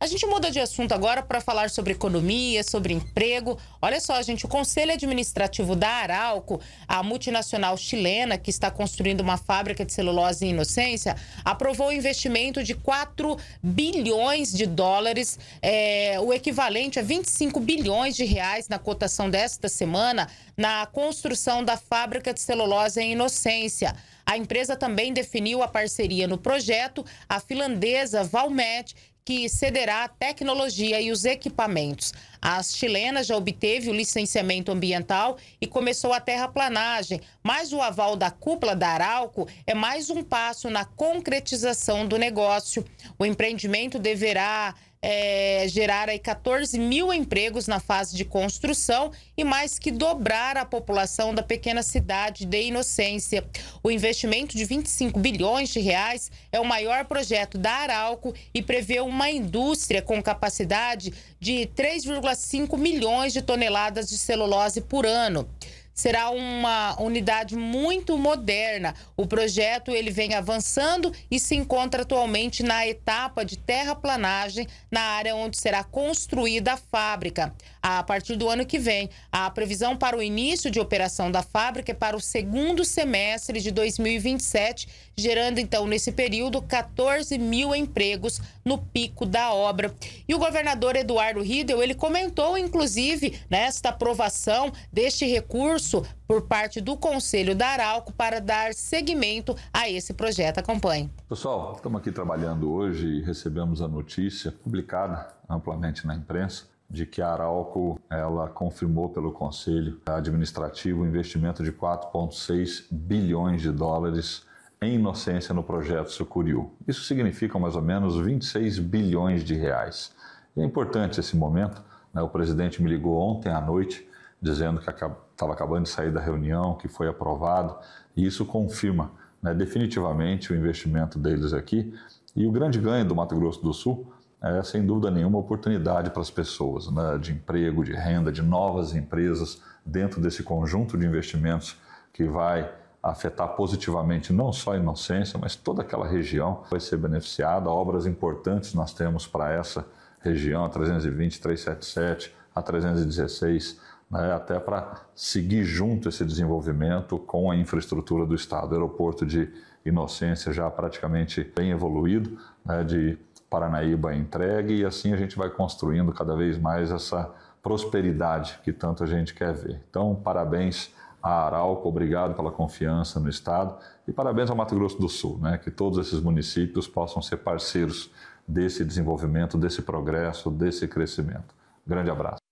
A gente muda de assunto agora para falar sobre economia, sobre emprego. Olha só, gente, o Conselho Administrativo da Arauco, a multinacional chilena que está construindo uma fábrica de celulose em Inocência, aprovou o um investimento de 4 bilhões de dólares, é, o equivalente a 25 bilhões de reais na cotação desta semana, na construção da fábrica de celulose em Inocência. A empresa também definiu a parceria no projeto, a finlandesa Valmet, que cederá a tecnologia e os equipamentos. As chilenas já obteve o licenciamento ambiental e começou a terraplanagem, mas o aval da cúpula da Arauco é mais um passo na concretização do negócio. O empreendimento deverá é, gerar aí 14 mil empregos na fase de construção e mais que dobrar a população da pequena cidade de Inocência. O investimento de 25 bilhões de reais é o maior projeto da Arauco e prevê uma indústria com capacidade de 3,5 milhões de toneladas de celulose por ano será uma unidade muito moderna. O projeto ele vem avançando e se encontra atualmente na etapa de terraplanagem na área onde será construída a fábrica a partir do ano que vem. A previsão para o início de operação da fábrica é para o segundo semestre de 2027, gerando então nesse período 14 mil empregos no pico da obra. E o governador Eduardo Riedel, ele comentou inclusive nesta aprovação deste recurso por parte do Conselho da Arauco para dar seguimento a esse projeto. Acompanhe. Pessoal, estamos aqui trabalhando hoje e recebemos a notícia publicada amplamente na imprensa de que a Arauco ela confirmou pelo Conselho Administrativo o investimento de 4,6 bilhões de dólares em inocência no projeto Sucuriú. Isso significa mais ou menos 26 bilhões de reais. E é importante esse momento. Né? O presidente me ligou ontem à noite dizendo que estava acabando de sair da reunião, que foi aprovado, e isso confirma né, definitivamente o investimento deles aqui. E o grande ganho do Mato Grosso do Sul é, sem dúvida nenhuma, oportunidade para as pessoas, né, de emprego, de renda, de novas empresas dentro desse conjunto de investimentos que vai afetar positivamente não só a inocência, mas toda aquela região vai ser beneficiada. Obras importantes nós temos para essa região, a 320, 377, a 316, né, até para seguir junto esse desenvolvimento com a infraestrutura do Estado. O aeroporto de Inocência já praticamente bem evoluído, né, de Paranaíba entregue e assim a gente vai construindo cada vez mais essa prosperidade que tanto a gente quer ver. Então, parabéns à Arauco, obrigado pela confiança no Estado e parabéns ao Mato Grosso do Sul, né, que todos esses municípios possam ser parceiros desse desenvolvimento, desse progresso, desse crescimento. Grande abraço.